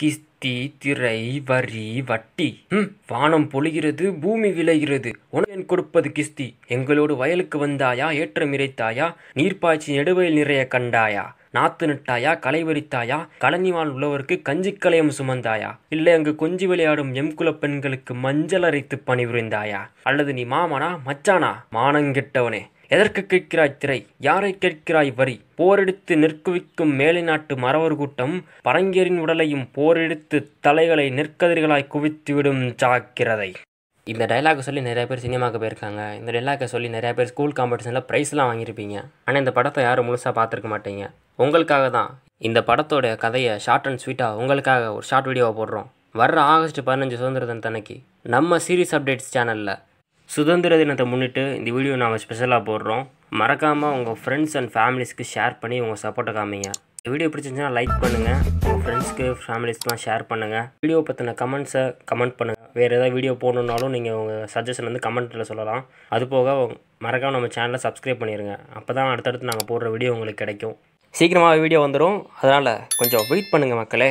கிஸ்தி திரை வரி வட்டி ம் வானம் பொழிகிறது பூமி விளைகிறது உனக்கு கொடுப்பது கிஸ்தி எங்களோடு வயலுக்கு வந்தாயா ஏற்றம் இறைத்தாயா நீர்ப்பாய்ச்சி நெடுவயல் நிறைய கண்டாயா நாத்து நட்டாயா களை வெறித்தாயா கலனிவால் உள்ளவருக்கு கஞ்சி சுமந்தாயா இல்லை அங்கு கொஞ்சி விளையாடும் எம்குல பெண்களுக்கு மஞ்சள் அரைத்து பணிபுரிந்தாயா அல்லது நீ மாமனா மச்சானா மானங்கெட்டவனே எதற்கு கேட்கிறாய் திரை யாரை கேட்கிறாய் வரி போரெடுத்து நிற்குவிக்கும் மேலை நாட்டு மறவர் கூட்டம் பரங்கியரின் உடலையும் போரெடுத்து தலைகளை நெற்கதிர்களாய் குவித்துவிடும் ஜாக்கிரதை இந்த டைலாக்கை சொல்லி நிறைய பேர் சினிமாவுக்கு போயிருக்காங்க இந்த டைலாக்கை சொல்லி நிறைய பேர் ஸ்கூல் காம்படிஷனில் ப்ரைஸ்லாம் வாங்கியிருப்பீங்க ஆனால் இந்த படத்தை யாரும் முழுசாக பார்த்துருக்க மாட்டீங்க உங்களுக்காக தான் இந்த படத்தோட கதையை ஷார்ட் அண்ட் ஸ்வீட்டாக உங்களுக்காக ஒரு ஷார்ட் வீடியோவை போடுறோம் வர்ற ஆகஸ்ட் பதினஞ்சு சுதந்திர தினத்தன்னைக்கு நம்ம சீரீஸ் அப்டேட்ஸ் சேனலில் சுதந்திர தினத்தை முன்னிட்டு இந்த வீடியோ நாம் ஸ்பெஷலாக போடுறோம் மறக்காமல் உங்கள் ஃப்ரெண்ட்ஸ் அண்ட் ஃபேமிலிஸ்க்கு ஷேர் பண்ணி உங்கள் சப்போர்ட்டை காமிங்க வீடியோ பிடிச்சிருந்துச்சுன்னா லைக் பண்ணுங்கள் உங்கள் ஃப்ரெண்ட்ஸ்க்கு ஃபேமிலிஸ்க்குலாம் ஷேர் பண்ணுங்கள் வீடியோ பற்றின கமெண்ட்ஸை கமெண்ட் பண்ணுங்கள் வேறு ஏதாவது வீடியோ போகணுன்னாலும் நீங்கள் உங்கள் சஜஷன் வந்து கமெண்ட்டில் சொல்லலாம் அது போக மறக்காமல் நம்ம சேனலை சப்ஸ்கிரைப் பண்ணிடுங்க அப்போ தான் அடுத்தடுத்து நாங்கள் போடுற வீடியோ உங்களுக்கு கிடைக்கும் சீக்கிரமாக வீடியோ வந்துடும் அதனால் கொஞ்சம் வெயிட் பண்ணுங்கள் மக்களே